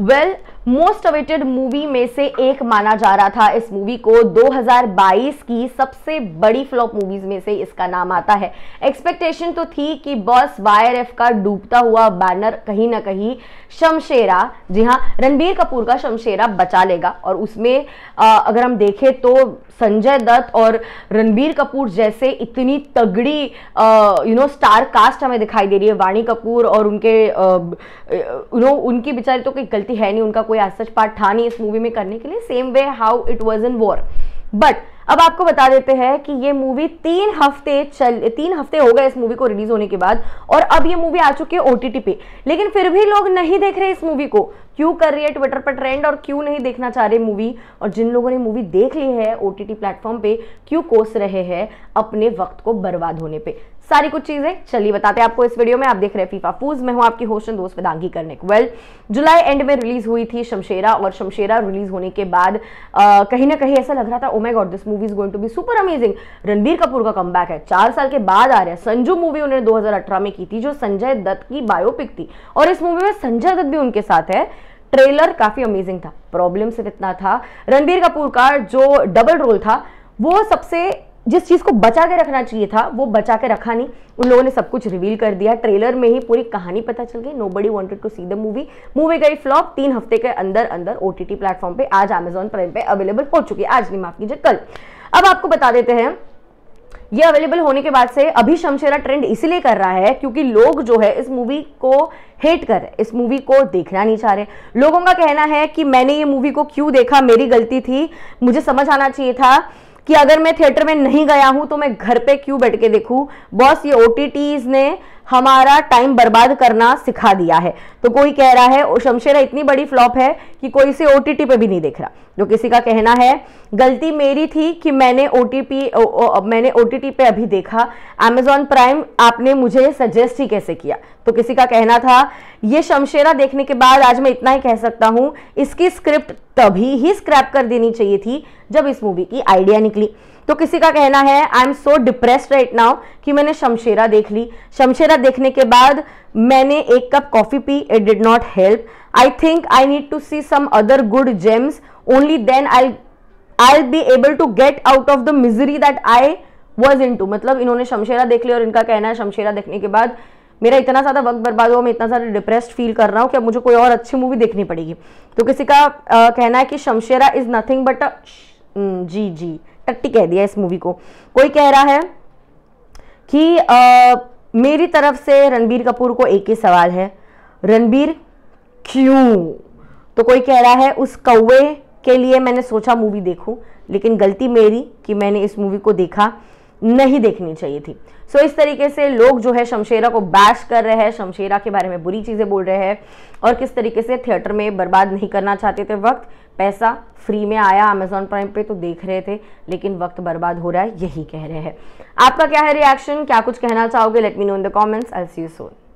well most awaited movie में से एक माना जा रहा था इस मूवी को 2022 की सबसे बड़ी फ्लॉप मूवीज में से इसका नाम आता है एक्सपेक्टेशन तो थी कि बॉस एफ का डूबता हुआ बैनर कहीं ना कहीं शमशेरा जी हाँ रणबीर कपूर का शमशेरा बचा लेगा और उसमें आ, अगर हम देखें तो संजय दत्त और रणबीर कपूर जैसे इतनी तगड़ी यू नो स्टार कास्ट हमें दिखाई दे रही है वाणी कपूर और उनके यू नो उनकी बेचारी तो कोई गलती है नहीं उनका कोई आसच पार्ट था नहीं इस मूवी में करने के लिए same way how it was in war but अब आपको बता देते हैं कि ये मूवी तीन हफ्ते चल तीन हफ्ते हो गए इस मूवी को रिलीज होने के बाद और अब ये मूवी आ चुकी है ओ पे लेकिन फिर भी लोग नहीं देख रहे इस मूवी को क्यों कर रही है ट्विटर पर ट्रेंड और क्यों नहीं देखना चाह रहे मूवी और जिन लोगों ने मूवी देख ली है ओ टी प्लेटफॉर्म पे क्यों कोस रहे हैं अपने वक्त को बर्बाद होने पे सारी कुछ चीजें चलिए बताते हैं आपको इस वीडियो में आप देख रहे हैं फीफा फूज मैं हूं आपकी होशन दोस्त वेदांगी करने वेल जुलाई एंड में रिलीज हुई थी शमशेरा और शमशेरा रिलीज होने के बाद कहीं ना कहीं ऐसा लग रहा था oh my god this movie is going to be super amazing Ranbir Kapoor का कम है चार साल के बाद आ रहा है संजू मूवी उन्होंने दो में की थी जो संजय दत्त की बायोपिक थी और इस मूवी में संजय दत्त भी उनके साथ है ट्रेलर काफी अमेजिंग था प्रॉब्लम सिर्फ इतना था रणबीर कपूर का जो डबल रोल था वो सबसे जिस चीज़ को बचा के रखना चाहिए था वो बचा के रखा नहीं उन लोगों ने सब कुछ रिवील कर दिया ट्रेलर में ही पूरी कहानी पता चल गई nobody wanted to see the movie movie गई फ्लॉप तीन हफ्ते के अंदर अंदर ओ टी प्लेटफॉर्म पे आज अमेजोन प्राइम पे अवेलेबल हो चुकी है आज नहीं माफ कीजिए कल अब आपको बता देते हैं ये अवेलेबल होने के बाद से अभी शमशेरा ट्रेंड इसीलिए कर रहा है क्योंकि लोग जो है इस मूवी को हेट कर इस मूवी को देखना नहीं चाह रहे लोगों का कहना है कि मैंने ये मूवी को क्यों देखा मेरी गलती थी मुझे समझ आना चाहिए था कि अगर मैं थिएटर में नहीं गया हूं तो मैं घर पे क्यों बैठ के देखूं बॉस ये ओ ने हमारा टाइम बर्बाद करना सिखा दिया है तो कोई कह रहा है शमशेरा इतनी बड़ी फ्लॉप है कि कोई इसे ओ पे भी नहीं देख रहा जो किसी का कहना है गलती मेरी थी कि मैंने ओ मैंने ओ पे अभी देखा अमेजॉन प्राइम आपने मुझे सजेस्ट ही कैसे किया तो किसी का कहना था ये शमशेरा देखने के बाद आज मैं इतना ही कह सकता हूँ इसकी स्क्रिप्ट तभी ही स्क्रैप कर देनी चाहिए थी जब इस मूवी की आइडिया निकली तो किसी का कहना है I am so depressed right now कि मैंने शमशेरा देख ली शमशेरा देखने के बाद मैंने एक कप कॉफ़ी पी it did not help I think I need to see some other good gems only then I I be able to get out of the misery that I was in to मतलब इन्होंने शमशेरा देख लिया और इनका कहना है शमशेरा देखने के बाद मेरा इतना ज़्यादा वक्त बर्बाद हुआ मैं इतना ज़्यादा डिप्रेस्ड फील कर रहा हूँ कि अब मुझे कोई और अच्छी मूवी देखनी पड़ेगी तो किसी का आ, कहना है कि शमशेरा इज़ नथिंग बट जी जी टट्टी कह दिया इस मूवी को कोई कह रहा है कि आ, मेरी तरफ से रणबीर कपूर को एक ही सवाल है रणबीर क्यों तो कोई कह रहा है उस कौवे के लिए मैंने सोचा मूवी देखूं लेकिन गलती मेरी कि मैंने इस मूवी को देखा नहीं देखनी चाहिए थी सो so, इस तरीके से लोग जो है शमशेरा को बैश कर रहे हैं शमशेरा के बारे में बुरी चीज़ें बोल रहे हैं और किस तरीके से थिएटर में बर्बाद नहीं करना चाहते थे वक्त पैसा फ्री में आया अमेजोन प्राइम पे तो देख रहे थे लेकिन वक्त बर्बाद हो रहा है यही कह रहे हैं आपका क्या है रिएक्शन क्या कुछ कहना चाहोगे let me know in the comments I'll see you Son